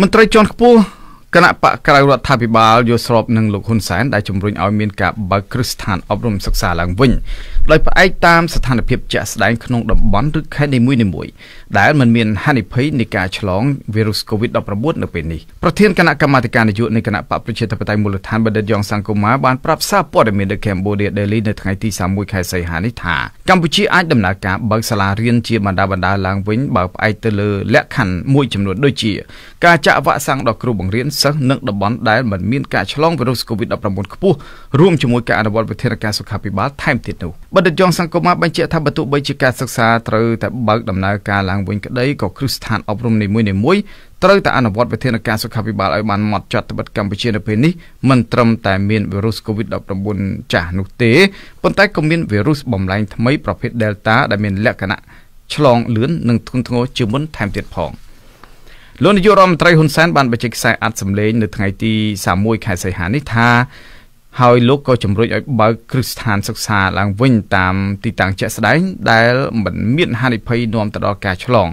មន្ត្រីជាន់ខ្ពស់គណៈបកក្រៅរដ្ឋាភិបាលយល់ស្របនឹងលោកហ៊ុនសែនដែលជំរុញឲ្យមានការបើកគ្រឹះស្ថានអប់រំសិក្សាឡើងវិញដោយផ្អែកតាមស្ថានភាពជាក់ស្ដែងក្នុងតំបន់ឬខេត្តនីមួយៗដែលមិនមានហានិភ័យនៃការឆ្លងវីរុស COVID-19 នៅពេលនេះប្រធានគណៈកម្មាធិការនយោបាយនៃគណៈបកប្រជាធិបតេយ្យមូលដ្ឋានបណ្ឌិតយ៉ងសង្គមាបានប្រាប់សារព័ត៌មាន The Cambodia Daily នៅថ្ងៃទី31ខែសីហានេះថាកម្ពុជាអាចដំណើរការបើកសាលារៀនជាបណ្ដាបណ្ដាឡើងវិញបើផ្អែកទៅលើលក្ខខណ្ឌមួយចំនួនដូចជា ការចាក់វ៉ាក់សាំងដល់គ្រូបង្រៀនសិស្សនិងតំបន់ដែលមិនមានការឆ្លងវីរុស COVID-19 ខ្ពស់រួមជាមួយការអនុវត្តវិធានការសុខាភិបាលថែមទៀតនោះបណ្ឌិតយ៉ងសង្គមាបញ្ជាក់ថាបើទោះបីជាការសិក្សាត្រូវតែបើកដំណើរការឡើងវិញក្តីក៏គ្រឹះស្ថានអប់រំនីមួយៗត្រូវតែអនុវត្តវិធានការសុខាភិបាលឲ្យបានម៉ត់ចត់ត្បិតកម្ពុជានៅពេលនេះមិនត្រឹមតែមានវីរុស COVID-19 ចាស់នោះទេប៉ុន្តែក៏មានវីរុសបំលែងថ្មីប្រភេទ Delta ដែលមានលក្ខណៈឆ្លងលឿននិងធ្ងន់ធ្ងរជាងមុនថែមទៀតផង។លោកនាយករដ្ឋមន្ត្រីហ៊ុនសែនបានបញ្ជាខ្សែអត្តសម្លេងនៅថ្ងៃទី31ខែសីហានេះថាហើយលោកក៏ជំរុញឲ្យបើកគ្រឹះស្ថានសិក្សា ឡើងវិញតាមទីតាំងជាក់ស្ដែងដែល មិនមានហានិភ័យនាំទៅដល់ការឆ្លង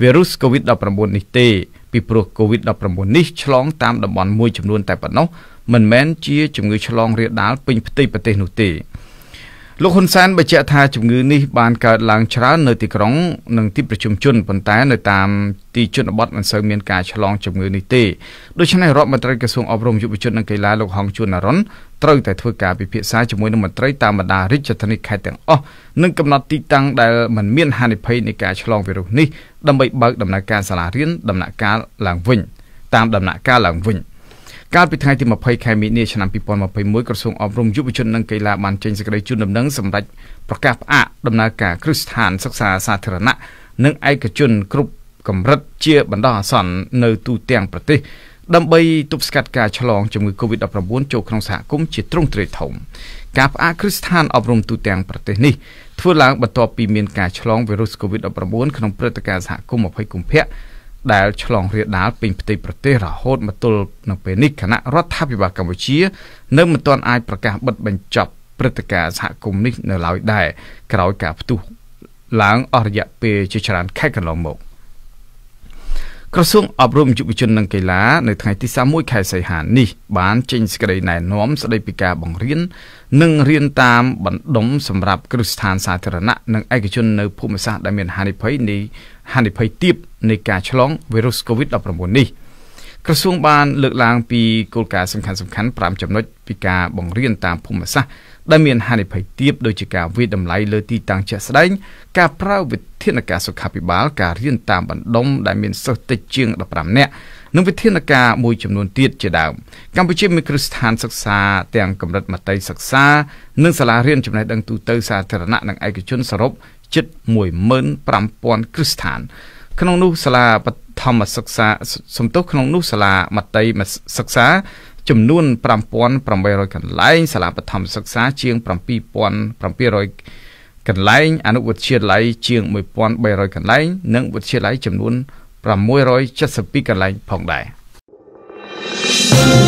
វីរុស COVID-19 នេះទេពីព្រោះ COVID-19 នេះឆ្លងតាមតំបន់មួយចំនួន តែប៉ុណ្ណោះមិនមែនជា ជំងឺឆ្លងរាលដាលពេញផ្ទៃប្រទេសនោះទេលោកហ៊ុនសែនបញ្ជាក់ថាជំងឺនេះបានកើតឡើងច្រើននៅទីក្រុងនិងទីប្រជុំជនប៉ុន្តែនៅតាមទីជនបទមិនសូវមានការឆ្លងជំងឺនេះទេដូច្នេះរដ្ឋមន្ត្រីក្រសួងអប់រំយុវជននិងកីឡាលោកហងជួនអរុនត្រូវតែធ្វើការពិភាក្សាជាមួយនឹងមន្ត្រីតាមបណ្ដារាជធានីខេត្តទាំងអស់និងកំណត់ទីតាំងដែលមិនមានហានិភ័យនៃការឆ្លងវីរុសនេះដើម្បីបើកដំណើរការសាលារៀនដំណាក់កាលឡើងវិញតាមដំណាក់កាលឡើងវិញ។កាលពីថ្ងៃទី20ខែមីនាឆ្នាំ2021ក្រសួងអប់រំយុវជននិងកីឡាបានចេញសេចក្តីជូនដំណឹងសម្រាប់ប្រកាសផ្អាកដំណើរការគ្រឹះស្ថានសិក្សាសាធារណៈនិងឯកជន គ្រប់កម្រិតជា បណ្ដោះអាសន្ននៅ ទូទាំងប្រទេស ដើម្បីទប់ស្កាត់ការឆ្លងជំងឺ Covid-19 ចូលក្នុងសហគមន៍ជាទ្រង់ទ្រាយធំ ការផ្អាកគ្រឹះស្ថានអប់រំទូទាំងប្រទេសនេះធ្វើឡើងបន្ទាប់ពីមានការឆ្លងវីរុស Covid-19 ក្នុងព្រឹត្តិការណ៍សហគមន៍20កុម្ភៈដែលឆ្លងរាលដាលពេញផ្ទៃប្រទេសរហូតមកទល់នឹងពេលនេះគណៈរដ្ឋាភិបាលកម្ពុជា នៅមិនទាន់អាចប្រកាសបិទបញ្ចប់ព្រឹត្តិការណ៍សហគមន៍នេះនៅឡើយដែរក្រោយការផ្ទុះឡើងអស់រយៈពេលជាច្រើន ខែកន្លងមកក្រសួងអប់រំយុវជននិងកីឡានៅថ្ងៃទី31ខែសីហានេះបានចេញសេចក្តីណែនាំស្តីពីការបង្រៀននិងរៀនតាមបណ្ដុំសម្រាប់គ្រឹះស្ថានសាធារណៈនិងឯកជននៅភូមិសាស្ត្រដែលមានហានិភ័យនៃហានិភ័យទាបនៃការឆ្លងវីរុស COVID-19 នេះ។ក្រសួងបានលើកឡើងពីគោលការណ៍សំខាន់ៗ5ចំណុចពីការបង្រៀនតាមភូមិសាស្ត្រដែលមានហានិភ័យទាបដូចជាការវាយតម្លៃលើទីតាំងជាក់ស្ដែងការប្រើវិធានការសុខាភិបាលការរៀនតាមបណ្ដុំដែលមានសិស្សតិចជាង15នាក់និងវិធានការមួយចំនួនទៀតជាដើមកម្ពុជាមានគ្រឹះស្ថានសិក្សា ទាំងកម្រិតមត្តេយ្យសិក្សា និងសាលារៀនចំណេះដឹងទូទៅសាធារណៈនិងឯកជនសរុបជិត15000គ្រឹះស្ថាន ក្នុងនោះសាលាបធម្មសិក្សាសំទុះក្នុង នោះសាលាមត្តេយ្យសិក្សា ចំនួន5800កន្លែងសាលាបឋមសិក្សា ជាង7700កន្លែងអនុវិទ្យាល័យជាង1300កន្លែង និងវិទ្យាល័យចំនួន672កន្លែងផងដែរ។